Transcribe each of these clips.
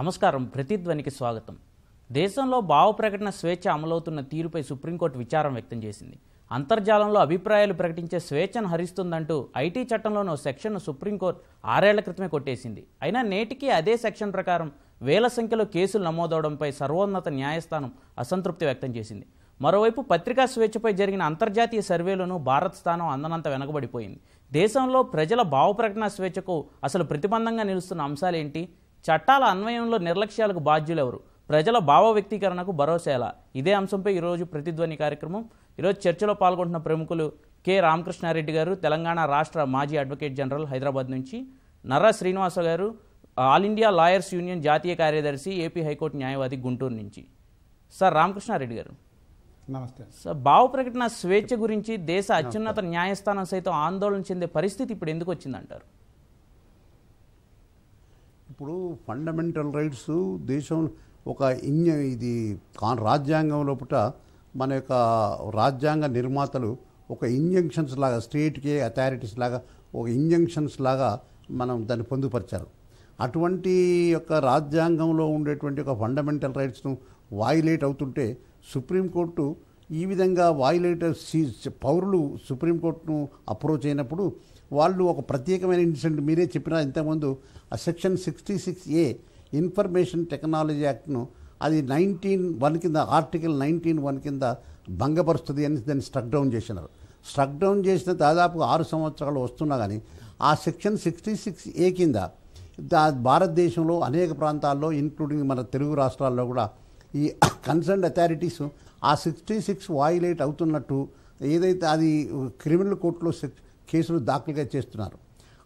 నమస్కారం ప్రతిధ్వనికి స్వాగతం దేశంలో భావ ప్రకటన స్వేచ్ఛ అమలవుతున్న తీరుపై సుప్రీంకోర్టు విచారం వ్యక్తం చేసింది అంతర్జాలంలో అభిప్రాయాలు ప్రకటించే స్వేచ్ఛను హరిస్తుందంటూ ఐటీ చట్టంలోని ఓ సెక్షన్ను సుప్రీంకోర్టు ఆరేళ్ల క్రితమే కొట్టేసింది అయినా నేటికి అదే సెక్షన్ ప్రకారం వేల సంఖ్యలో కేసులు నమోదవడంపై సర్వోన్నత న్యాయస్థానం అసంతృప్తి వ్యక్తం చేసింది మరోవైపు పత్రికా స్వేచ్ఛపై జరిగిన అంతర్జాతీయ సర్వేలోనూ భారత్ స్థానం అందనంత వెనకబడిపోయింది దేశంలో ప్రజల భావప్రకటన స్వేచ్ఛకు అసలు ప్రతిబంధంగా నిలుస్తున్న అంశాలేంటి చట్టాల అన్వయంలో నిర్లక్ష్యాలకు బాధ్యులెవరు ప్రజల భావ వ్యక్తీకరణకు భరోసా ఎలా ఇదే అంశంపై ఈరోజు ప్రతిధ్వని కార్యక్రమం ఈరోజు చర్చలో పాల్గొంటున్న ప్రముఖులు కె రామకృష్ణారెడ్డి గారు తెలంగాణ రాష్ట్ర మాజీ అడ్వకేట్ జనరల్ హైదరాబాద్ నుంచి నర్రా శ్రీనివాస గారు ఆల్ ఇండియా లాయర్స్ యూనియన్ జాతీయ కార్యదర్శి ఏపీ హైకోర్టు న్యాయవాది గుంటూరు నుంచి సార్ రామకృష్ణారెడ్డి గారు నమస్తే సార్ భావ ప్రకటన స్వేచ్ఛ గురించి దేశ అత్యున్నత న్యాయస్థానం సైతం ఆందోళన చెందే పరిస్థితి ఇప్పుడు ఎందుకు వచ్చిందంటారు ఇప్పుడు ఫండమెంటల్ రైట్స్ దేశం ఒక ఇంజ ఇది రాజ్యాంగం లోపల మన యొక్క రాజ్యాంగ నిర్మాతలు ఒక ఇంజంక్షన్స్ లాగా స్టేట్కి అథారిటీస్ లాగా ఒక ఇంజంక్షన్స్ లాగా మనం దాన్ని పొందుపరిచారు అటువంటి యొక్క రాజ్యాంగంలో ఉండేటువంటి ఒక ఫండమెంటల్ రైట్స్ను వాయిలేట్ అవుతుంటే సుప్రీంకోర్టు ఈ విధంగా వాయిలేట్ పౌరులు సుప్రీంకోర్టును అప్రోచ్ అయినప్పుడు వాళ్ళు ఒక ప్రత్యేకమైన ఇన్సిడెంట్ మీరే చెప్పిన ఇంతకుముందు ఆ section sixty six A information technology యాక్ట్ను అది నైన్టీన్ వన్ కింద ఆర్టికల్ నైన్టీన్ వన్ కింద భంగపరుస్తుంది అని దాన్ని స్ట్రక్ డౌన్ చేసినారు స్ట్రక్ డౌన్ చేసిన దాదాపు ఆరు సంవత్సరాలు వస్తున్నా కానీ ఆ సెక్షన్ సిక్స్టీ సిక్స్ ఏ కింద భారతదేశంలో అనేక ప్రాంతాల్లో ఇంక్లూడింగ్ మన తెలుగు రాష్ట్రాల్లో కూడా ఈ కన్సర్న్ అథారిటీస్ ఆ సిక్స్టీ సిక్స్ వాయిలేట్ అవుతున్నట్టు ఏదైతే అది క్రిమినల్ కోర్టులో సెక్షన్ కేసులు దాఖలుగా చేస్తున్నారు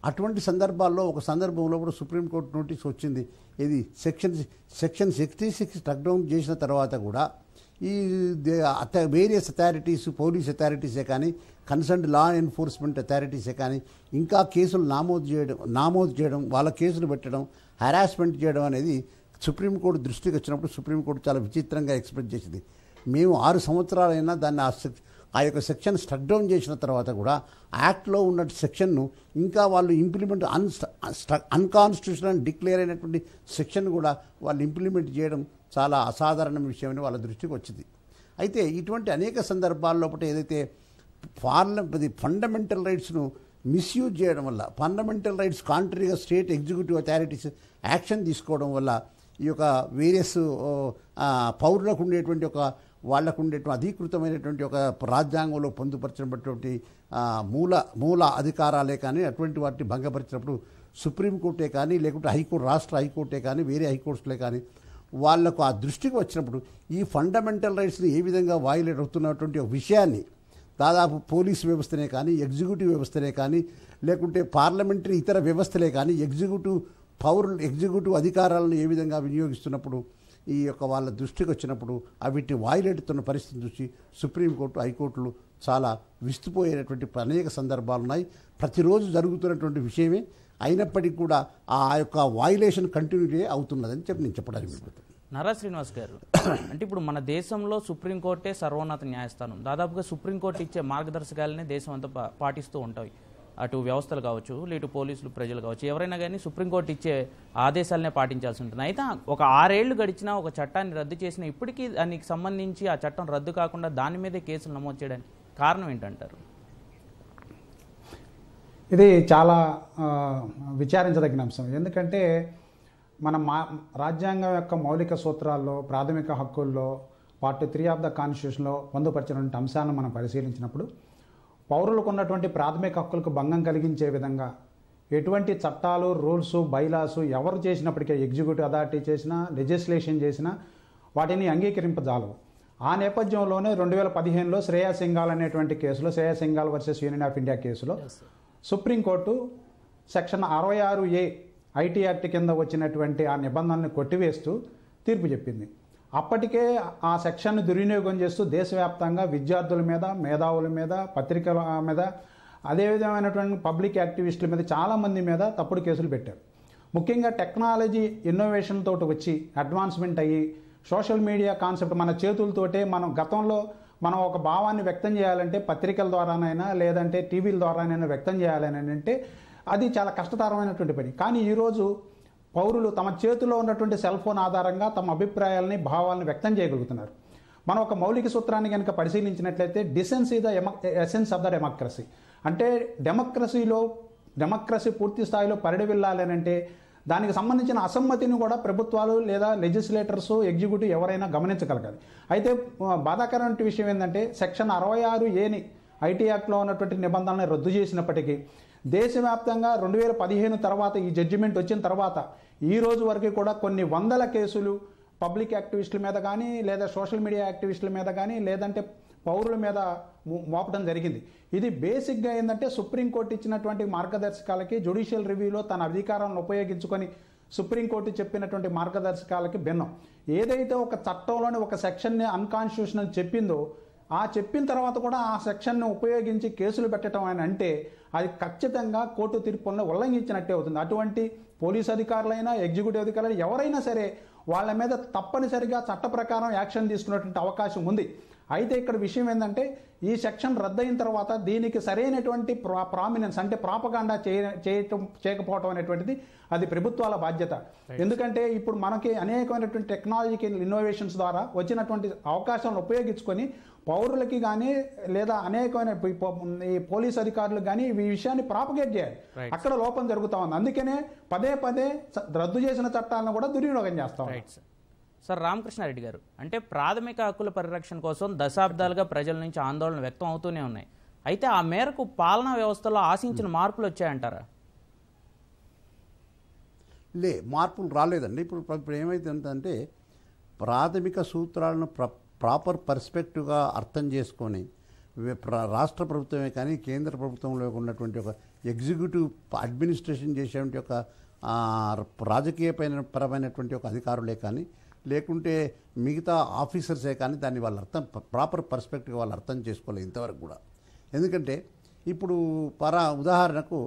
అటువంటి సందర్భాల్లో ఒక సందర్భంలో కూడా సుప్రీంకోర్టు నోటీస్ వచ్చింది ఇది section section sixty six struck down చేసిన తర్వాత కూడా ఈ వేరియస్ అథారిటీస్ పోలీస్ అథారిటీసే కానీ కన్సర్న్డ్ లా ఎన్ఫోర్స్మెంట్ అథారిటీసే కానీ ఇంకా కేసులు నామోదు చేయడం నామోదు చేయడం వాళ్ళ కేసులు పెట్టడం హరాస్మెంట్ చేయడం అనేది సుప్రీంకోర్టు దృష్టికి వచ్చినప్పుడు సుప్రీంకోర్టు చాలా విచిత్రంగా ఎక్స్ప్రెస్ చేసింది మేము ఆరు సంవత్సరాలైనా దాన్ని ఆ ఆ యొక్క సెక్షన్ స్టడ్ డౌన్ చేసిన తర్వాత కూడా యాక్ట్లో ఉన్న సెక్షన్ను ఇంకా వాళ్ళు ఇంప్లిమెంట్ అన్ అన్కాన్స్టిట్యూషనల్ అని డిక్లేర్ అయినటువంటి సెక్షన్ కూడా వాళ్ళు ఇంప్లిమెంట్ చేయడం చాలా అసాధారణ విషయమని వాళ్ళ దృష్టికి వచ్చింది అయితే ఇటువంటి అనేక సందర్భాల్లో ఏదైతే పార్లమెంట్ ఫండమెంటల్ రైట్స్ను మిస్యూజ్ చేయడం వల్ల ఫండమెంటల్ రైట్స్ కాంట్రీగా స్టేట్ ఎగ్జిక్యూటివ్ అథారిటీస్ యాక్షన్ తీసుకోవడం వల్ల ఈ యొక్క వేరియస్ పౌరులకు ఉండేటువంటి ఒక వాళ్లకు ఉండేటువంటి అధీకృతమైనటువంటి ఒక రాజ్యాంగంలో పొందుపరిచినటువంటి మూల మూల అధికారాలే కానీ అటువంటి వాటిని భంగపరిచినప్పుడు సుప్రీంకోర్టే కానీ లేకుంటే హైకోర్టు రాష్ట్ర హైకోర్టే కానీ వేరే హైకోర్టులే కానీ వాళ్లకు ఆ దృష్టికి వచ్చినప్పుడు ఈ ఫండమెంటల్ రైట్స్ని ఏ విధంగా వాయిలేట్ అవుతున్నటువంటి ఒక విషయాన్ని దాదాపు పోలీస్ వ్యవస్థనే కానీ ఎగ్జిక్యూటివ్ వ్యవస్థనే కానీ లేకుంటే పార్లమెంటరీ ఇతర వ్యవస్థలే కానీ ఎగ్జిక్యూటివ్ పౌరులు ఎగ్జిక్యూటివ్ అధికారాలను ఏ విధంగా వినియోగిస్తున్నప్పుడు ఈ యొక్క వాళ్ళ దృష్టికి వచ్చినప్పుడు అవిటిని వాయిలెడుతున్న పరిస్థితి చూసి సుప్రీంకోర్టు హైకోర్టులు చాలా విస్తుపోయేటువంటి అనేక సందర్భాలు ఉన్నాయి ప్రతిరోజు జరుగుతున్నటువంటి విషయమే అయినప్పటికీ కూడా ఆ యొక్క వాయిలేషన్ కంటిన్యూటీ అవుతున్నదని చెప్పి నేను చెప్పడానికి నరా శ్రీనివాస్ గారు అంటే ఇప్పుడు మన దేశంలో సుప్రీంకోర్టే సర్వోన్నత న్యాయస్థానం దాదాపుగా సుప్రీంకోర్టు ఇచ్చే మార్గదర్శకాలనే దేశం అంతా పాటిస్తూ ఉంటాయి అటు వ్యవస్థలు కావచ్చు లేటు పోలీసులు ప్రజలు కావచ్చు ఎవరైనా కానీ సుప్రీంకోర్టు ఇచ్చే ఆదేశాలనే పాటించాల్సి ఉంటుంది అయితే ఒక ఆరేళ్లు గడిచినా ఒక చట్టాన్ని రద్దు చేసిన ఇప్పటికీ దానికి సంబంధించి ఆ చట్టం రద్దు కాకుండా దాని మీదే కేసులు నమోదు చేయడానికి కారణం ఏంటంటారు ఇది చాలా విచారించదగిన అంశం ఎందుకంటే మన మా రాజ్యాంగం యొక్క మౌలిక సూత్రాల్లో ప్రాథమిక హక్కుల్లో పార్ట్ త్రీ ఆఫ్ ద కాన్స్టిట్యూషన్లో పొందుపరిచినటువంటి అంశాలను మనం పరిశీలించినప్పుడు పౌరులకు ఉన్నటువంటి ప్రాథమిక హక్కులకు భంగం కలిగించే విధంగా ఎటువంటి చట్టాలు రూల్స్ బైలాసు ఎవరు చేసినప్పటికీ ఎగ్జిక్యూటివ్ అథారిటీ చేసినా లెజిస్లేషన్ చేసినా వాటిని అంగీకరింపజాలవు ఆ నేపథ్యంలోనే రెండు వేల పదిహేనులో శ్రేయా సింఘాల్ అనేటువంటి కేసులో Shreya Singhal versus union of India కేసులో సుప్రీంకోర్టు సెక్షన్ అరవై ఆరు ఏ ఐటీ యాక్ట్ కింద వచ్చినటువంటి ఆ నిబంధనల్ని కొట్టివేస్తూ తీర్పు చెప్పింది అప్పటికే ఆ సెక్షన్ను దుర్వినియోగం చేస్తూ దేశవ్యాప్తంగా విద్యార్థుల మీద మేధావుల మీద పత్రికల మీద అదేవిధమైనటువంటి పబ్లిక్ యాక్టివిస్టుల మీద చాలామంది మీద తప్పుడు కేసులు పెట్టారు ముఖ్యంగా టెక్నాలజీ ఇన్నోవేషన్ తోటి వచ్చి అడ్వాన్స్మెంట్ అయ్యి సోషల్ మీడియా కాన్సెప్ట్ మన చేతులతోటే మనం గతంలో మనం ఒక భావాన్ని వ్యక్తం చేయాలంటే పత్రికల ద్వారానైనా లేదంటే టీవీల ద్వారానైనా వ్యక్తం చేయాలని అంటే అది చాలా కష్టతరమైనటువంటి పని కానీ ఈరోజు పౌరులు తమ చేతిలో ఉన్నటువంటి సెల్ ఫోన్ ఆధారంగా తమ అభిప్రాయాలని భావాలను వ్యక్తం చేయగలుగుతున్నారు మనం ఒక మౌలిక సూత్రాన్ని కనుక పరిశీలించినట్లయితే డిసెన్స్ ఈ the essence of the democracy అంటే డెమోక్రసీలో డెమోక్రసీ పూర్తి స్థాయిలో అంటే దానికి సంబంధించిన అసమ్మతిని కూడా ప్రభుత్వాలు లేదా లెజిస్లేటర్స్ ఎగ్జిక్యూటివ్ ఎవరైనా గమనించగలగాలి అయితే బాధాకరమైన విషయం ఏంటంటే సెక్షన్ అరవై ఆరు ఏని ఐటీ యాక్ట్లో ఉన్నటువంటి నిబంధనలను రద్దు చేసినప్పటికీ దేశవ్యాప్తంగా రెండు వేల పదిహేను తర్వాత ఈ జడ్జిమెంట్ వచ్చిన తర్వాత ఈ రోజు వరకు కూడా కొన్ని వందల కేసులు పబ్లిక్ యాక్టివిస్టుల మీద కానీ లేదా సోషల్ మీడియా యాక్టివిస్టుల మీద కానీ లేదంటే పౌరుల మీద మోపడం జరిగింది ఇది బేసిక్గా ఏంటంటే సుప్రీంకోర్టు ఇచ్చినటువంటి మార్గదర్శకాలకి జుడిషియల్ రివ్యూలో తన అధికారాన్ని ఉపయోగించుకొని సుప్రీంకోర్టు చెప్పినటువంటి మార్గదర్శకాలకి భిన్నం ఏదైతే ఒక చట్టంలోని ఒక సెక్షన్ని అన్కాన్స్టిట్యూషనల్ చెప్పిందో ఆ చెప్పిన తర్వాత కూడా ఆ సెక్షన్ను ఉపయోగించి కేసులు పెట్టడం అని అంటే అది ఖచ్చితంగా కోర్టు తీర్పులను ఉల్లంఘించినట్టే అవుతుంది అటువంటి పోలీస్ అధికారులైనా ఎగ్జిక్యూటివ్ అధికారులు ఎవరైనా సరే వాళ్ళ మీద తప్పనిసరిగా చట్ట ప్రకారం యాక్షన్ తీసుకునేటువంటి అవకాశం ఉంది అయితే ఇక్కడ విషయం ఏంటంటే ఈ సెక్షన్ రద్దయిన తర్వాత దీనికి సరైనటువంటి ప్రా ప్రామినెన్స్ అంటే ప్రాపగాండా చేయ చేయటం చేయకపోవటం అనేటువంటిది అది ప్రభుత్వాల బాధ్యత ఎందుకంటే ఇప్పుడు మనకి అనేకమైనటువంటి టెక్నాలజికల్ ఇన్నోవేషన్స్ ద్వారా వచ్చినటువంటి అవకాశాలను ఉపయోగించుకొని పౌరులకి కానీ లేదా అనేకమైన ఈ పోలీస్ అధికారులకు కానీ ఈ విషయాన్ని ప్రాపగేట్ చేయాలి అక్కడ లోపం జరుగుతూ ఉంది అందుకనే పదే పదే రద్దు చేసిన చట్టాలను కూడా దుర్వినియోగం చేస్తాం సార్ రామకృష్ణారెడ్డి గారు అంటే ప్రాథమిక హక్కుల పరిరక్షణ కోసం దశాబ్దాలుగా ప్రజల నుంచి ఆందోళన వ్యక్తం అవుతూనే ఉన్నాయి అయితే ఆ మేరకు పాలనా వ్యవస్థలో ఆశించిన మార్పులు వచ్చాయంటారా లే మార్పులు రాలేదండి ఇప్పుడు ఇప్పుడు ఏంటంటే ప్రాథమిక సూత్రాలను ప్ర ప్రాపర్ పర్స్పెక్టివ్గా అర్థం చేసుకొని రాష్ట్ర ప్రభుత్వమే కానీ కేంద్ర ప్రభుత్వంలో ఉన్నటువంటి ఒక ఎగ్జిక్యూటివ్ అడ్మినిస్ట్రేషన్ చేసేటువంటి ఒక రాజకీయ పరమైనటువంటి ఒక అధికారులే కానీ లేకుంటే మిగతా ఆఫీసర్సే కానీ దాన్ని వాళ్ళు అర్థం ప్రాపర్ పర్స్పెక్టివ్ వాళ్ళు అర్థం చేసుకోలేదు ఇంతవరకు కూడా ఎందుకంటే ఇప్పుడు పరా ఉదాహరణకు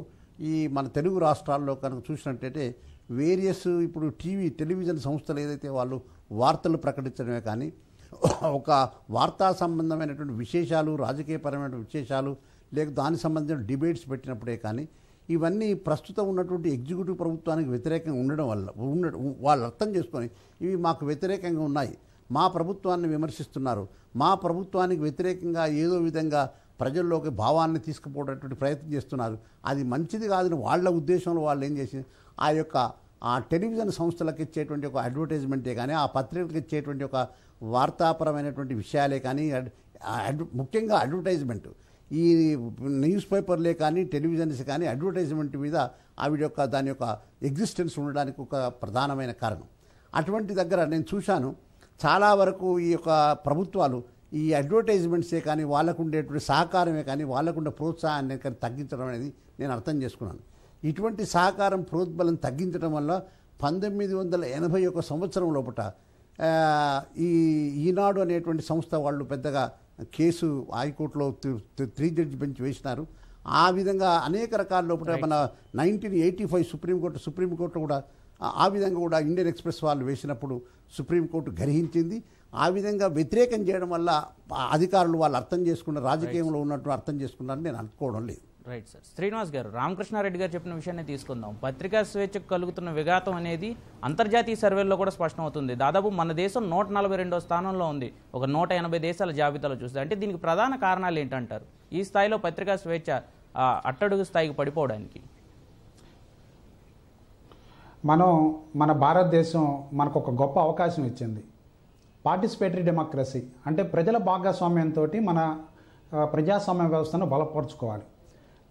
ఈ మన తెలుగు రాష్ట్రాల్లో కనుక చూసినట్టయితే వేరియస్ ఇప్పుడు టీవీ టెలివిజన్ సంస్థలు ఏదైతే వాళ్ళు వార్తలు ప్రకటించడమే కానీ ఒక వార్తా సంబంధమైనటువంటి విశేషాలు రాజకీయపరమైన విశేషాలు లేక దానికి సంబంధించిన డిబేట్స్ పెట్టినప్పుడే కానీ ఇవన్నీ ప్రస్తుతం ఉన్నటువంటి ఎగ్జిక్యూటివ్ ప్రభుత్వానికి వ్యతిరేకంగా ఉండడం వల్ల ఉండ వాళ్ళు అర్థం చేసుకొని ఇవి మాకు వ్యతిరేకంగా ఉన్నాయి మా ప్రభుత్వాన్ని విమర్శిస్తున్నారు మా ప్రభుత్వానికి వ్యతిరేకంగా ఏదో విధంగా ప్రజల్లోకి భావాన్ని తీసుకుపోవటటువంటి ప్రయత్నం చేస్తున్నారు అది మంచిది కాదని వాళ్ళ ఉద్దేశంలో వాళ్ళు ఏం చేసి ఆ యొక్క ఆ టెలివిజన్ సంస్థలకు ఇచ్చేటువంటి ఒక అడ్వర్టైజ్మెంటే కానీ ఆ పత్రికలకు ఇచ్చేటువంటి ఒక వార్తాపరమైనటువంటి విషయాలే కానీ ముఖ్యంగా అడ్వర్టైజ్మెంట్ ఈ న్యూస్ పేపర్లే కానీ టెలివిజన్స్ కానీ అడ్వర్టైజ్మెంట్ మీద ఆవిడ యొక్క దాని యొక్క ఎగ్జిస్టెన్స్ ఉండడానికి ఒక ప్రధానమైన కారణం అటువంటి దగ్గర నేను చూశాను చాలా వరకు ఈ యొక్క ప్రభుత్వాలు ఈ అడ్వర్టైజ్మెంట్సే కానీ వాళ్ళకు ఉండేటువంటి సహకారమే కానీ వాళ్ళకుండా ప్రోత్సాహాన్ని కానీ తగ్గించడం అనేది నేను అర్థం చేసుకున్నాను ఇటువంటి సహకారం ప్రోద్బలం తగ్గించడం వల్ల పంతొమ్మిది వందల ఎనభై ఒక సంవత్సరం లోపల ఈ ఈనాడు అనేటువంటి సంస్థ వాళ్ళు పెద్దగా కేసు హైకోర్టులో త్రీ జడ్జి బెంచ్ వేసినారు ఆ విధంగా అనేక రకాల లోపల మన nineteen eighty five supreme court supreme court కూడా ఆ విధంగా కూడా ఇండియన్ ఎక్స్ప్రెస్ వాళ్ళు వేసినప్పుడు సుప్రీంకోర్టు గ్రహించింది ఆ విధంగా వ్యతిరేకం చేయడం వల్ల అధికారులు వాళ్ళు అర్థం చేసుకున్న రాజకీయంలో ఉన్నట్టు అర్థం చేసుకున్నారని నేను అనుకోవడం లేదు రైట్ సార్ శ్రీనివాస్ గారు రామకృష్ణారెడ్డి గారు చెప్పిన విషయాన్ని తీసుకుందాం పత్రికా స్వేచ్ఛకు కలుగుతున్న విఘాతం అనేది అంతర్జాతీయ సర్వేల్లో కూడా స్పష్టమవుతుంది దాదాపు మన దేశం నూట నలభై రెండో స్థానంలో ఉంది ఒక నూట ఎనభై దేశాల జాబితాలో చూస్తే అంటే దీనికి ప్రధాన కారణాలు ఏంటంటారు ఈ స్థాయిలో పత్రికా స్వేచ్ఛ అట్టడుగు స్థాయికి పడిపోవడానికి మనం మన భారతదేశం మనకు ఒక గొప్ప అవకాశం ఇచ్చింది పార్టిసిపేటరీ డెమోక్రసీ అంటే ప్రజల భాగస్వామ్యంతో మన ప్రజాస్వామ్య వ్యవస్థను బలపరుచుకోవాలి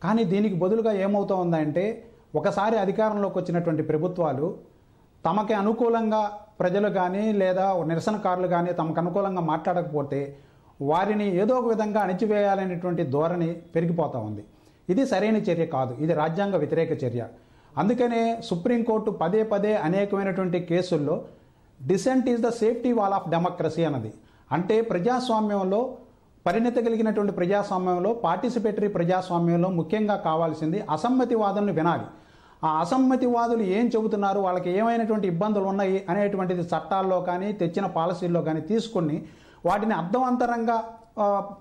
కానీ దీనికి బదులుగా ఏమవుతూ ఉందంటే ఒకసారి అధికారంలోకి వచ్చినటువంటి ప్రభుత్వాలు తమకి అనుకూలంగా ప్రజలు కానీ లేదా నిరసనకారులు కానీ తమకు అనుకూలంగా మాట్లాడకపోతే వారిని ఏదో ఒక విధంగా అణిచివేయాలనేటువంటి ధోరణి పెరిగిపోతూ ఉంది ఇది సరైన చర్య కాదు ఇది రాజ్యాంగ వ్యతిరేక చర్య అందుకనే సుప్రీంకోర్టు పదే పదే అనేకమైనటువంటి కేసుల్లో dissent is the safety wall of democracy అన్నది అంటే ప్రజాస్వామ్యంలో పరిణత కలిగినటువంటి ప్రజాస్వామ్యంలో పార్టిసిపేటరీ ప్రజాస్వామ్యంలో ముఖ్యంగా కావాల్సింది అసమ్మతి వాదనలు వినాలి ఆ అసమ్మతివాదులు ఏం చెబుతున్నారు వాళ్ళకి ఏమైనటువంటి ఇబ్బందులు ఉన్నాయి అనేటువంటిది చట్టాల్లో కానీ తెచ్చిన పాలసీల్లో కానీ తీసుకుని వాటిని అర్థవంతరంగా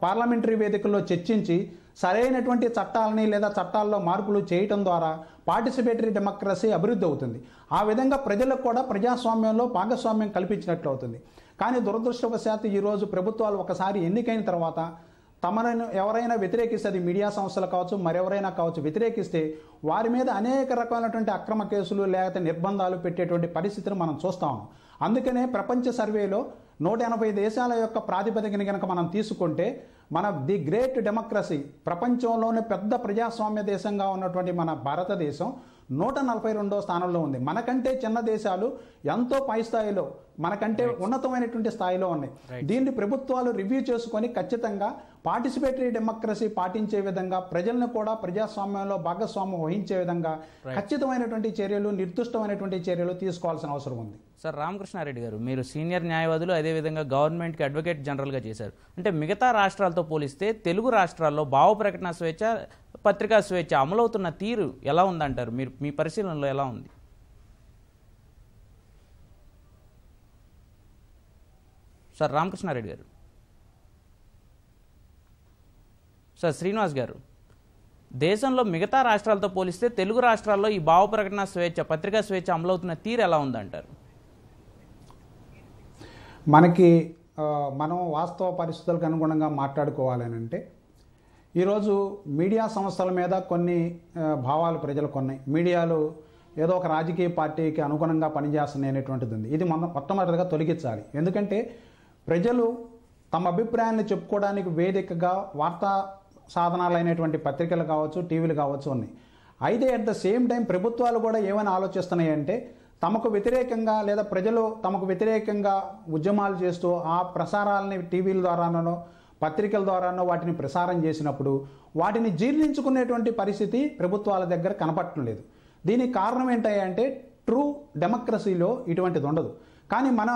పార్లమెంటరీ వేదికల్లో చర్చించి సరైనటువంటి చట్టాలని లేదా చట్టాల్లో మార్పులు చేయటం ద్వారా పార్టిసిపేటరీ డెమోక్రసీ అభివృద్ధి అవుతుంది ఆ విధంగా ప్రజలకు కూడా ప్రజాస్వామ్యంలో భాగస్వామ్యం కల్పించినట్లు అవుతుంది కానీ దురదృష్టవశాత్తు ఈరోజు ప్రభుత్వాలు ఒకసారి ఎన్నికైన తర్వాత తమను ఎవరైనా వ్యతిరేకిస్తే అది మీడియా సంస్థలు కావచ్చు మరెవరైనా కావచ్చు వ్యతిరేకిస్తే వారి మీద అనేక రకాలైనటువంటి అక్రమ కేసులు లేకపోతే నిర్బంధాలు పెట్టేటువంటి పరిస్థితిని మనం చూస్తాం అందుకనే ప్రపంచ సర్వేలో నూట ఎనభై దేశాల యొక్క ప్రాతిపదికని కనుక మనం తీసుకుంటే మన ది గ్రేట్ డెమోక్రసీ ప్రపంచంలోనే పెద్ద ప్రజాస్వామ్య దేశంగా ఉన్నటువంటి మన భారతదేశం నూట నలభై రెండో స్థానంలో ఉంది మనకంటే చిన్న దేశాలు ఎంతో పై స్థాయిలో మనకంటే ఉన్నతమైనటువంటి స్థాయిలో ఉన్నాయి దీన్ని ప్రభుత్వాలు రివ్యూ చేసుకొని ఖచ్చితంగా పార్టిసిపేటరీ డెమోక్రసీ పాటించే విధంగా ప్రజలను కూడా ప్రజాస్వామ్యంలో భాగస్వామ్యం వహించే విధంగా ఖచ్చితమైనటువంటి చర్యలు నిర్దిష్టమైనటువంటి చర్యలు తీసుకోవాల్సిన అవసరం ఉంది సార్ రామకృష్ణారెడ్డి గారు మీరు సీనియర్ న్యాయవాదులు అదేవిధంగా గవర్నమెంట్కి అడ్వకేట్ జనరల్గా చేశారు అంటే మిగతా రాష్ట్రాలతో పోలిస్తే తెలుగు రాష్ట్రాల్లో భావ ప్రకటన స్వేచ్ఛ పత్రికా స్వేచ్ఛ అమలవుతున్న తీరు ఎలా ఉందంటారు మీరు మీ పరిశీలనలో ఎలా ఉంది సార్ రామకృష్ణారెడ్డి గారు సార్ శ్రీనివాస్ గారు దేశంలో మిగతా రాష్ట్రాలతో పోలిస్తే తెలుగు రాష్ట్రాల్లో ఈ భావ ప్రకటన స్వేచ్ఛ పత్రికా స్వేచ్ఛ అమలవుతున్న తీరు ఎలా ఉందంటారు మనకి మనం వాస్తవ పరిస్థితులకు అనుగుణంగా మాట్లాడుకోవాలని అంటే ఈరోజు మీడియా సంస్థల మీద కొన్ని భావాలు ప్రజలకు ఉన్నాయి మీడియాలు ఏదో ఒక రాజకీయ పార్టీకి అనుగుణంగా పనిచేస్తుంది అనేటువంటిది ఉంది ఇది మనం మొట్టమొదటిగా తొలగించాలి ఎందుకంటే ప్రజలు తమ అభిప్రాయాన్ని చెప్పుకోవడానికి వేదికగా వార్తా సాధనాలు అయినటువంటి పత్రికలు కావచ్చు టీవీలు కావచ్చు ఉన్నాయి అయితే అట్ ద సేమ్ టైం ప్రభుత్వాలు కూడా ఏమైనా ఆలోచిస్తున్నాయంటే తమకు వ్యతిరేకంగా లేదా ప్రజలు తమకు వ్యతిరేకంగా ఉద్యమాలు చేస్తూ ఆ ప్రసారాలని టీవీల ద్వారానో పత్రికల ద్వారానో వాటిని ప్రసారం చేసినప్పుడు వాటిని జీర్ణించుకునేటువంటి పరిస్థితి ప్రభుత్వాల దగ్గర కనపడటం లేదు దీనికి కారణం ఏంటంటే ట్రూ డెమోక్రసీలో ఇటువంటిది ఉండదు కానీ మన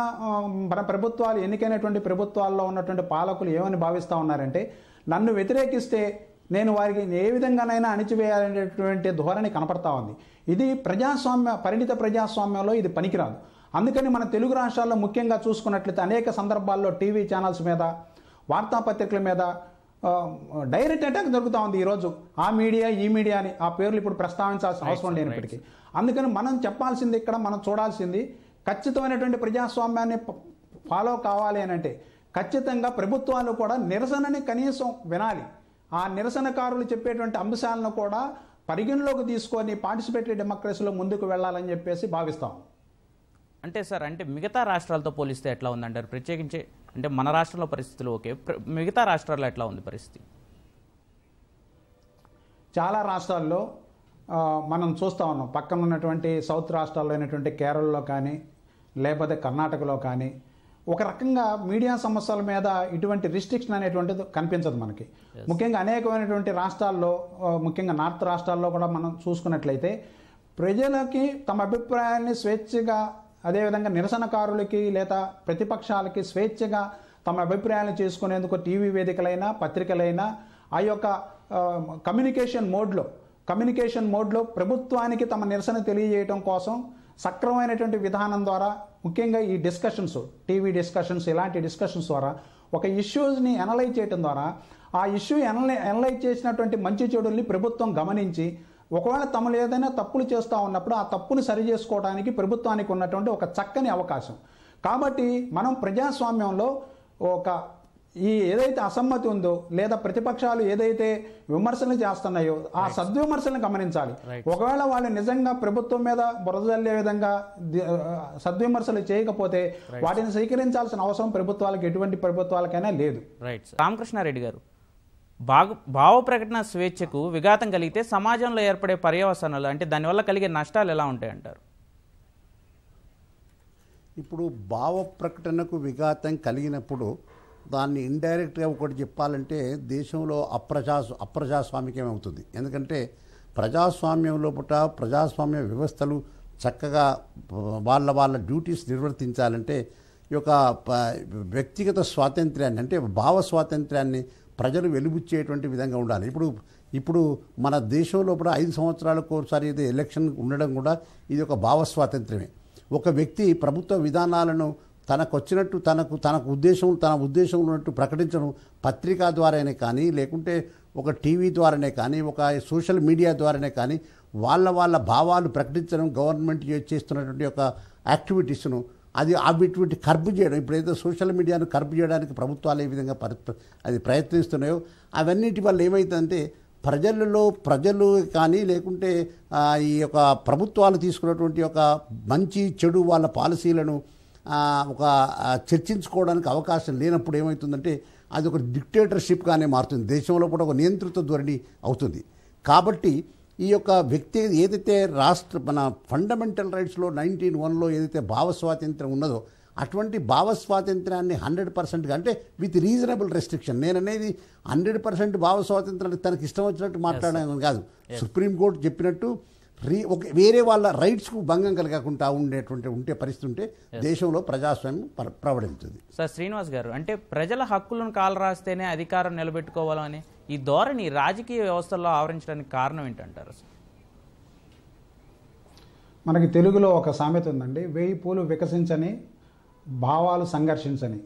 మన ప్రభుత్వాలు ఎన్నికైనటువంటి ప్రభుత్వాల్లో ఉన్నటువంటి పాలకులు ఏమని భావిస్తూ ఉన్నారంటే నన్ను వ్యతిరేకిస్తే నేను వారికి ఏ విధంగానైనా అణిచివేయాలనేటువంటి ధోరణి కనపడతా ఉంది ఇది ప్రజాస్వామ్య పరిణిత ప్రజాస్వామ్యంలో ఇది పనికిరాదు అందుకని మన తెలుగు రాష్ట్రాల్లో ముఖ్యంగా చూసుకున్నట్లయితే అనేక సందర్భాల్లో టీవీ ఛానల్స్ మీద వార్తాపత్రికల మీద డైరెక్ట్ అటాక్ జరుగుతూ ఉంది ఈరోజు ఆ మీడియా ఈ మీడియా అని ఆ పేర్లు ఇప్పుడు ప్రస్తావించాల్సిన అవసరం లేనప్పటికీ అందుకని మనం చెప్పాల్సింది ఇక్కడ మనం చూడాల్సింది ఖచ్చితమైనటువంటి ప్రజాస్వామ్యాన్ని ఫాలో కావాలి అని అంటే ఖచ్చితంగా ప్రభుత్వాలు కూడా నిరసనని కనీసం వినాలి ఆ నిరసనకారులు చెప్పేటువంటి అంశాలను కూడా పరిగణలోకి తీసుకొని పార్టిసిపేటరీ డెమోక్రసీలో ముందుకు వెళ్ళాలని చెప్పేసి భావిస్తాం అంటే సార్ అంటే మిగతా రాష్ట్రాలతో పోలిస్తే ఎట్లా ఉందంటారు ప్రత్యేకించి అంటే మన రాష్ట్రంలో పరిస్థితులు ఓకే మిగతా రాష్ట్రాల్లో ఎట్లా ఉంది పరిస్థితి చాలా రాష్ట్రాల్లో మనం చూస్తూ ఉన్నాం పక్కన ఉన్నటువంటి సౌత్ రాష్ట్రాల్లో అయినటువంటి కేరళలో కానీ లేకపోతే కర్ణాటకలో కానీ ఒక రకంగా మీడియా సమస్యల మీద ఇటువంటి రిస్ట్రిక్షన్ అనేటువంటిది కనిపించదు మనకి ముఖ్యంగా అనేకమైనటువంటి రాష్ట్రాల్లో ముఖ్యంగా నార్త్ రాష్ట్రాల్లో కూడా మనం చూసుకున్నట్లయితే ప్రజలకి తమ అభిప్రాయాన్ని స్వేచ్ఛగా అదేవిధంగా నిరసనకారులకి లేదా ప్రతిపక్షాలకి స్వేచ్ఛగా తమ అభిప్రాయాలను చేసుకునేందుకు టీవీ వేదికలైనా పత్రికలైనా ఆ యొక్క కమ్యూనికేషన్ మోడ్లో కమ్యూనికేషన్ మోడ్లో ప్రభుత్వానికి తమ నిరసన తెలియజేయడం కోసం సక్రమమైనటువంటి విధానం ద్వారా ముఖ్యంగా ఈ డిస్కషన్స్ టీవీ డిస్కషన్స్ ఇలాంటి డిస్కషన్స్ ద్వారా ఒక ఇష్యూస్ని అనలైజ్ చేయడం ద్వారా ఆ ఇష్యూ ఎనలై అనలైజ్ చేసినటువంటి మంచి చెడుల్ని ప్రభుత్వం గమనించి ఒకవేళ తమలు ఏదైనా తప్పులు చేస్తూ ఉన్నప్పుడు ఆ తప్పును సరి చేసుకోవడానికి ప్రభుత్వానికి ఉన్నటువంటి ఒక చక్కని అవకాశం కాబట్టి మనం ప్రజాస్వామ్యంలో ఒక ఈ ఏదైతే అసమ్మతి ఉందో లేదా ప్రతిపక్షాలు ఏదైతే విమర్శలు చేస్తున్నాయో ఆ సద్విమర్శలను గమనించాలి ఒకవేళ వాళ్ళు నిజంగా ప్రభుత్వం మీద బురదల్లే విధంగా సద్విమర్శలు చేయకపోతే వాటిని స్వీకరించాల్సిన అవసరం ప్రభుత్వాలకు ఎటువంటి ప్రభుత్వాలకైనా లేదు రామకృష్ణారెడ్డి గారు భావ ప్రకటన స్వేచ్ఛకు విఘాతం కలిగితే సమాజంలో ఏర్పడే పర్యవసనాలు అంటే దానివల్ల కలిగే నష్టాలు ఎలా ఉంటాయంటారు ఇప్పుడు భావ ప్రకటనకు విఘాతం కలిగినప్పుడు దాన్ని ఇండైరెక్ట్గా ఒకటి చెప్పాలంటే దేశంలో అప్రజాస్ అప్రజాస్వామికమవుతుంది ఎందుకంటే ప్రజాస్వామ్యం లోపల ప్రజాస్వామ్య వ్యవస్థలు చక్కగా వాళ్ళ వాళ్ళ డ్యూటీస్ నిర్వర్తించాలంటే ఈ యొక్క వ్యక్తిగత స్వాతంత్ర్యాన్ని అంటే భావ స్వాతంత్ర్యాన్ని ప్రజలు వెలుబుచ్చేటువంటి విధంగా ఉండాలి ఇప్పుడు ఇప్పుడు మన దేశంలో కూడా ఐదు సంవత్సరాలకు ఒకసారి ఇది ఎలక్షన్ ఉండడం కూడా ఇది ఒక భావ స్వాతంత్ర్యమే ఒక వ్యక్తి ప్రభుత్వ విధానాలను తనకు వచ్చినట్టు తనకు తనకు ఉద్దేశం తన ఉద్దేశం ఉన్నట్టు ప్రకటించడం పత్రికా ద్వారానే కానీ లేకుంటే ఒక టీవీ ద్వారానే కానీ ఒక సోషల్ మీడియా ద్వారానే కానీ వాళ్ళ వాళ్ళ భావాలు ప్రకటించడం గవర్నమెంట్ చేస్తున్నటువంటి ఒక యాక్టివిటీస్ను అది అవిటువంటి కర్బు చేయడం ఇప్పుడైతే సోషల్ మీడియాను కర్బు చేయడానికి ప్రభుత్వాలు ఏ విధంగా అది ప్రయత్నిస్తున్నాయో అవన్నిటి వల్ల ఏమైతుందంటే ప్రజలలో ప్రజలు కానీ లేకుంటే ఈ యొక్క ప్రభుత్వాలు తీసుకున్నటువంటి ఒక మంచి చెడు వాళ్ళ పాలసీలను ఒక చర్చించుకోవడానికి అవకాశం లేనప్పుడు ఏమవుతుందంటే అది ఒక డిక్టేటర్షిప్గానే మారుతుంది దేశంలో కూడా ఒక నియంతృత్వ ధోరణి అవుతుంది కాబట్టి ఈ యొక్క వ్యక్తి ఏదైతే రాష్ట్ర మన ఫండమెంటల్ రైట్స్లో నైన్టీన్ వన్లో ఏదైతే భావస్వాతంత్రం ఉన్నదో అటువంటి భావస్వాతంత్రాన్ని హండ్రెడ్ పర్సెంట్గా అంటే విత్ రీజనబుల్ రెస్ట్రిక్షన్ నేను అనేది హండ్రెడ్ పర్సెంట్ భావస్వాతంత్రాన్ని తనకి ఇష్టం వచ్చినట్టు మాట్లాడడం కాదు సుప్రీంకోర్టు చెప్పినట్టు రీ ఒక వేరే వాళ్ళ రైట్స్కు భంగం కలగకుండా ఉండేటువంటి ఉంటే పరిస్థితి ఉంటే దేశంలో ప్రజాస్వామ్యం ప్రవడించుతుంది సార్ శ్రీనివాస్ గారు అంటే ప్రజల హక్కులను కాలు రాస్తేనే అధికారం నిలబెట్టుకోవాలని ఈ ధోరణి రాజకీయ వ్యవస్థల్లో ఆవరించడానికి కారణం ఏంటంటారు మనకి తెలుగులో ఒక సామెత ఉందండి వేయి పూలు వికసించని భావాలు సంఘర్షించని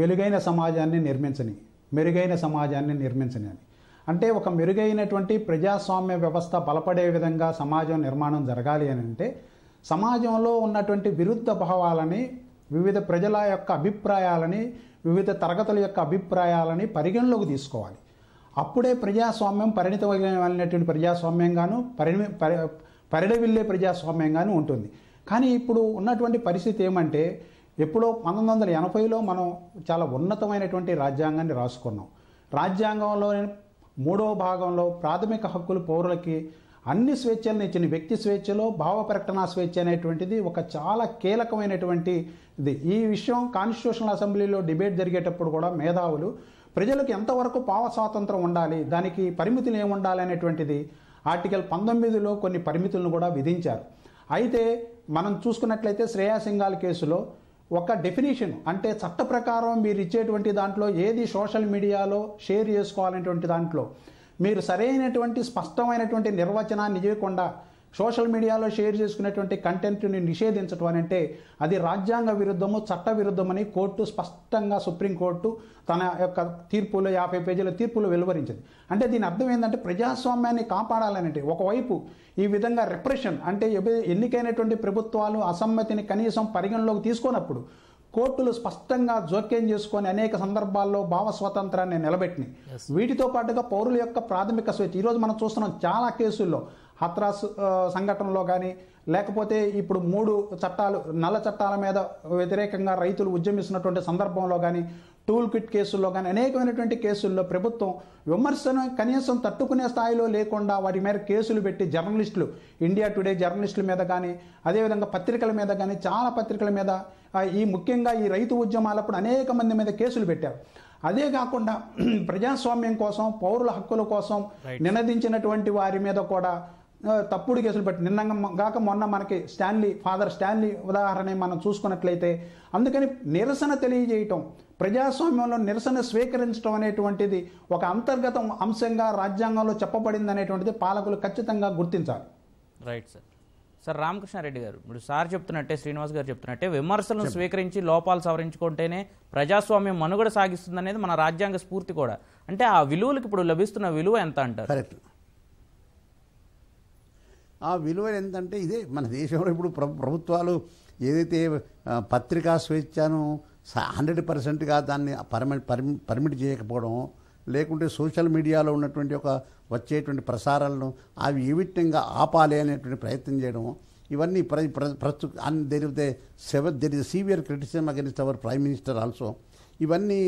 వెలుగైన సమాజాన్ని నిర్మించని మెరుగైన సమాజాన్ని నిర్మించని అని అంటే ఒక మెరుగైనటువంటి ప్రజాస్వామ్య వ్యవస్థ బలపడే విధంగా సమాజం నిర్మాణం జరగాలి అని అంటే సమాజంలో ఉన్నటువంటి విరుద్ధ భావాలని వివిధ ప్రజల యొక్క అభిప్రాయాలని వివిధ తరగతుల యొక్క అభిప్రాయాలని పరిగణలోకి తీసుకోవాలి అప్పుడే ప్రజాస్వామ్యం పరిణితమైనటువంటి ప్రజాస్వామ్యంగాను పరిణి పరి ప్రజాస్వామ్యంగాను ఉంటుంది కానీ ఇప్పుడు ఉన్నటువంటి పరిస్థితి ఏమంటే ఎప్పుడో పంతొమ్మిది వందల ఎనభైలో మనం చాలా ఉన్నతమైనటువంటి రాజ్యాంగాన్ని రాసుకున్నాం రాజ్యాంగంలో మూడవ భాగంలో ప్రాథమిక హక్కులు పౌరులకి అన్ని స్వేచ్ఛలను ఇచ్చిన వ్యక్తి స్వేచ్ఛలో భావ ప్రకటన స్వేచ్ఛ అనేటువంటిది ఒక చాలా కీలకమైనటువంటి ఇది ఈ విషయం కాన్స్టిట్యూషనల్ అసెంబ్లీలో డిబేట్ జరిగేటప్పుడు కూడా మేధావులు ప్రజలకు ఎంతవరకు పావ స్వాతంత్రం ఉండాలి దానికి పరిమితులు ఏముండాలి అనేటువంటిది ఆర్టికల్ పంతొమ్మిదిలో కొన్ని పరిమితులను కూడా విధించారు అయితే మనం చూసుకున్నట్లయితే శ్రేయాసింగాల్ కేసులో ఒక డెఫినేషన్ అంటే చట్ట ప్రకారం మీరు ఇచ్చేటువంటి దాంట్లో ఏది సోషల్ మీడియాలో షేర్ చేసుకోవాలనేటువంటి దాంట్లో మీరు సరైనటువంటి స్పష్టమైనటువంటి నిర్వచనాన్ని ఇవ్వకుండా సోషల్ మీడియాలో షేర్ చేసుకునేటువంటి కంటెంట్ని నిషేధించడం అని అంటే అది రాజ్యాంగ విరుద్ధము చట్ట విరుద్ధమని కోర్టు స్పష్టంగా సుప్రీంకోర్టు తన యొక్క తీర్పులో యాభై పేజీల తీర్పులో వెలువరించింది అంటే దీని అర్థం ఏంటంటే ప్రజాస్వామ్యాన్ని కాపాడాలనంటే ఒకవైపు ఈ విధంగా రిప్రెషన్ అంటే ఎన్నికైనటువంటి ప్రభుత్వాలు అసమ్మతిని కనీసం పరిగణలోకి తీసుకున్నప్పుడు కోర్టులు స్పష్టంగా జోక్యం చేసుకొని అనేక సందర్భాల్లో భావ స్వాతంత్రాన్ని నిలబెట్టినాయి వీటితో పాటుగా పౌరుల యొక్క ప్రాథమిక స్వేచ్ఛ ఈరోజు మనం చూస్తున్నాం చాలా కేసుల్లో హత్రాస్ సంఘటనలో కానీ లేకపోతే ఇప్పుడు మూడు చట్టాలు నల్ల చట్టాల మీద వ్యతిరేకంగా రైతులు ఉద్యమిస్తున్నటువంటి సందర్భంలో కానీ టూల్ కిట్ కేసుల్లో కానీ అనేకమైనటువంటి కేసుల్లో ప్రభుత్వం విమర్శను కనీసం తట్టుకునే స్థాయిలో లేకుండా వాటి మీద కేసులు పెట్టి జర్నలిస్టులు ఇండియా టుడే జర్నలిస్టుల మీద కానీ అదేవిధంగా పత్రికల మీద కానీ చాలా పత్రికల మీద ఈ ముఖ్యంగా ఈ రైతు ఉద్యమాలప్పుడు అనేక మంది మీద కేసులు పెట్టారు అదే కాకుండా ప్రజాస్వామ్యం కోసం పౌరుల హక్కుల కోసం నినదించినటువంటి వారి మీద కూడా తప్పుడు కేసులు పెట్టి నిన్న కాక మొన్న మనకి స్టాన్లీ ఫాదర్ స్టాన్లీ ఉదాహరణ మనం చూసుకున్నట్లయితే అందుకని నిరసన తెలియజేయటం ప్రజాస్వామ్యంలో నిరసన స్వీకరించడం అనేటువంటిది ఒక అంతర్గత అంశంగా రాజ్యాంగంలో చెప్పబడింది అనేటువంటిది పాలకులు ఖచ్చితంగా గుర్తించాలి రైట్ సార్ సార్ రామకృష్ణారెడ్డి గారు ఇప్పుడు సార్ చెప్తున్నట్టే శ్రీనివాస్ గారు చెప్తున్నట్టే విమర్శలను స్వీకరించి లోపాలు సవరించుకుంటేనే ప్రజాస్వామ్యం మనుగడ సాగిస్తుంది అనేది మన రాజ్యాంగ స్ఫూర్తి కూడా అంటే ఆ విలువలకు ఇప్పుడు లభిస్తున్న విలువ ఎంత అంటారు ఆ విలువ ఎంతంటే ఇదే మన దేశంలో ఇప్పుడు ప్రభుత్వాలు ఏదైతే పత్రికా స్వేచ్ఛను హండ్రెడ్ పర్సెంట్గా దాన్ని పర్మి పర్మిట్ చేయకపోవడం లేకుంటే సోషల్ మీడియాలో ఉన్నటువంటి ఒక వచ్చేటువంటి ప్రసారాలను అవి ఏ విధంగా ఆపాలి అనేటువంటి ప్రయత్నం చేయడం ఇవన్నీ ప్ర ప్రస్తు అన్ జరిగితే seven there is severe criticism against our prime minister also ఇవన్నీ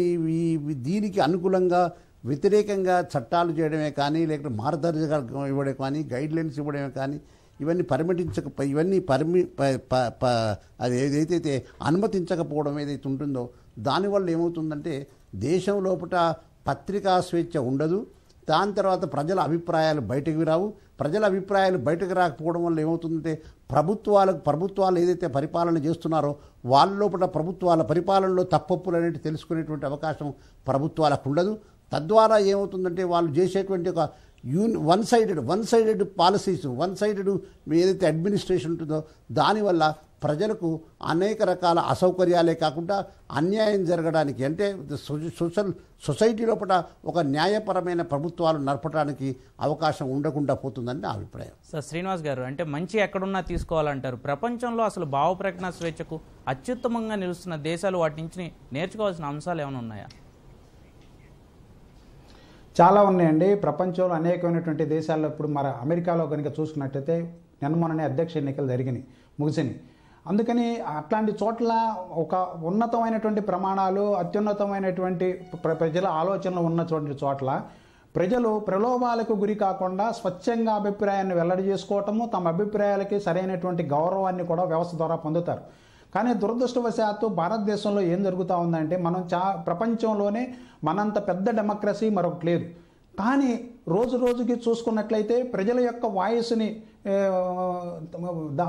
దీనికి అనుకూలంగా వ్యతిరేకంగా చట్టాలు చేయడమే కానీ లేకపోతే మార్గదర్శకం ఇవ్వడం కానీ గైడ్లైన్స్ ఇవ్వడమే కానీ ఇవన్నీ పరిమిటించక ఇవన్నీ పరిమి అది ఏదైతే అనుమతించకపోవడం ఏదైతే ఉంటుందో దానివల్ల ఏమవుతుందంటే దేశం లోపల పత్రికా స్వేచ్ఛ ఉండదు దాని తర్వాత ప్రజల అభిప్రాయాలు బయటకు రావు ప్రజల అభిప్రాయాలు బయటకు రాకపోవడం వల్ల ఏమవుతుందంటే ప్రభుత్వాలకు ప్రభుత్వాలు ఏదైతే పరిపాలన చేస్తున్నారో వాళ్ళ లోపల ప్రభుత్వాల పరిపాలనలో తప్పప్పులు అనేవి తెలుసుకునేటువంటి అవకాశం ప్రభుత్వాలకు ఉండదు తద్వారా ఏమవుతుందంటే వాళ్ళు చేసేటువంటి ఒక uni one sided one sided policies one sided ఏదైతే అడ్మినిస్ట్రేషన్ ఉంటుందో దానివల్ల ప్రజలకు అనేక రకాల అసౌకర్యాలే కాకుండా అన్యాయం జరగడానికి అంటే సోషల్ సొసైటీ లోపల ఒక న్యాయపరమైన ప్రభుత్వాలు నడపడానికి అవకాశం ఉండకుండా పోతుందని నా అభిప్రాయం సార్ శ్రీనివాస్ గారు అంటే మంచి ఎక్కడున్నా తీసుకోవాలంటారు ప్రపంచంలో అసలు భావ స్వేచ్ఛకు అత్యుత్తమంగా నిలుస్తున్న దేశాలు వాటి నుంచి నేర్చుకోవాల్సిన అంశాలు ఏమైనా ఉన్నాయా చాలా ఉన్నాయండి ప్రపంచంలో అనేకమైనటువంటి దేశాల్లో ఇప్పుడు మన అమెరికాలో కనుక చూసుకున్నట్టయితే నిన్న అధ్యక్ష ఎన్నికలు జరిగినాయి ముగిసినాయి అందుకని అట్లాంటి చోట్ల ఒక ఉన్నతమైనటువంటి ప్రమాణాలు అత్యున్నతమైనటువంటి ప్రజల ఆలోచనలు ఉన్నటువంటి చోట్ల ప్రజలు ప్రలోభాలకు గురి కాకుండా స్వచ్ఛంగా అభిప్రాయాన్ని వెల్లడి చేసుకోవటము తమ అభిప్రాయాలకి సరైనటువంటి గౌరవాన్ని కూడా వ్యవస్థ ద్వారా పొందుతారు కానీ దురదృష్టవశాత్తు భారతదేశంలో ఏం జరుగుతూ ఉందంటే మనం చా ప్రపంచంలోనే మనంత పెద్ద డెమోక్రసీ మరొకటి లేదు కానీ రోజు రోజుకి చూసుకున్నట్లయితే ప్రజల యొక్క వాయిస్ని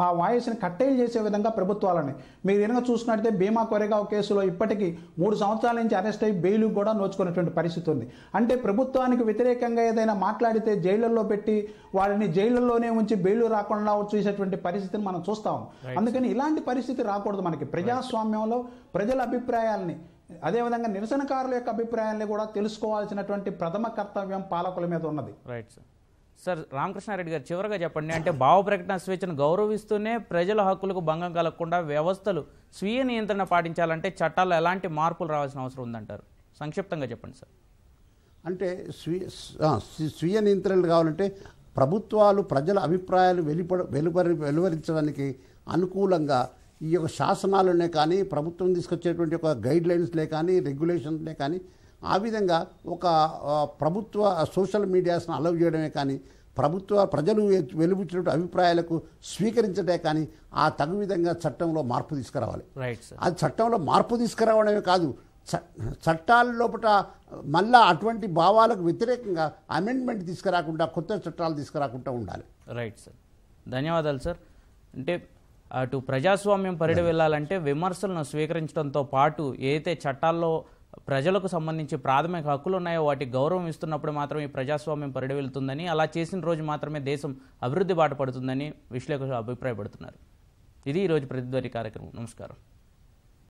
ఆ వాయిస్ని కట్టేలు చేసే విధంగా ప్రభుత్వాలని మీరు ఏదైనా చూసుకున్నట్టే భీమా కొరేగావ్ కేసులో ఇప్పటికీ మూడు సంవత్సరాల నుంచి అరెస్ట్ అయ్యి బెయిల్ కూడా నోచుకున్నటువంటి పరిస్థితి ఉంది అంటే ప్రభుత్వానికి వ్యతిరేకంగా ఏదైనా మాట్లాడితే జైళ్లలో పెట్టి వాళ్ళని జైళ్లలోనే ఉంచి బెయిల్ రాకుండా చూసేటువంటి పరిస్థితిని మనం చూస్తాం అందుకని ఇలాంటి పరిస్థితి రాకూడదు మనకి ప్రజాస్వామ్యంలో ప్రజల అభిప్రాయాల్ని అదేవిధంగా నిరసనకారుల యొక్క అభిప్రాయాల్ని కూడా తెలుసుకోవాల్సినటువంటి ప్రథమ కర్తవ్యం పాలకుల మీద ఉన్నది రైట్ సార్ సార్ రామకృష్ణారెడ్డి గారు చివరిగా చెప్పండి అంటే భావ ప్రకటన స్వేచ్ఛను గౌరవిస్తూనే ప్రజల హక్కులకు భంగం కలగకుండా వ్యవస్థలు స్వీయ నియంత్రణ పాటించాలంటే చట్టాలు ఎలాంటి మార్పులు రావాల్సిన అవసరం ఉందంటారు సంక్షిప్తంగా చెప్పండి సార్ అంటే స్వీయ స్వీయ నియంత్రణలు కావాలంటే ప్రభుత్వాలు ప్రజల అభిప్రాయాలు వెలుపడ వెలువరి వెలువరించడానికి అనుకూలంగా ఈ యొక్క శాసనాలనే కానీ ప్రభుత్వం తీసుకొచ్చేటువంటి ఒక గైడ్ లైన్స్లే కానీ రెగ్యులేషన్లే కానీ ఆ విధంగా ఒక ప్రభుత్వ సోషల్ మీడియాస్ను అలవ్ చేయడమే కానీ ప్రభుత్వ ప్రజలు వెలుబుచ్చినటువంటి అభిప్రాయాలకు స్వీకరించడే కానీ ఆ తగు విధంగా చట్టంలో మార్పు తీసుకురావాలి అది చట్టంలో మార్పు తీసుకురావడమే కాదు చట్టాల లోపల మళ్ళా అటువంటి భావాలకు వ్యతిరేకంగా అమెండ్మెంట్ తీసుకురాకుండా కొత్త చట్టాలు తీసుకురాకుండా ఉండాలి రైట్ సార్ ధన్యవాదాలు సార్ అంటే అటు ప్రజాస్వామ్యం పరిడి వెళ్ళాలంటే విమర్శలను స్వీకరించడంతో పాటు ఏదైతే చట్టాల్లో ప్రజలకు సంబంధించి ప్రాథమిక హక్కులు ఉన్నాయో వాటి గౌరవం ఇస్తున్నప్పుడు మాత్రమే ఈ ప్రజాస్వామ్యం పరిడవెళ్తుందని అలా చేసిన రోజు మాత్రమే దేశం అభివృద్ధి బాట పడుతుందని విశ్లేషకులు అభిప్రాయపడుతున్నారు ఇది ఈరోజు ప్రతిధ్వని కార్యక్రమం నమస్కారం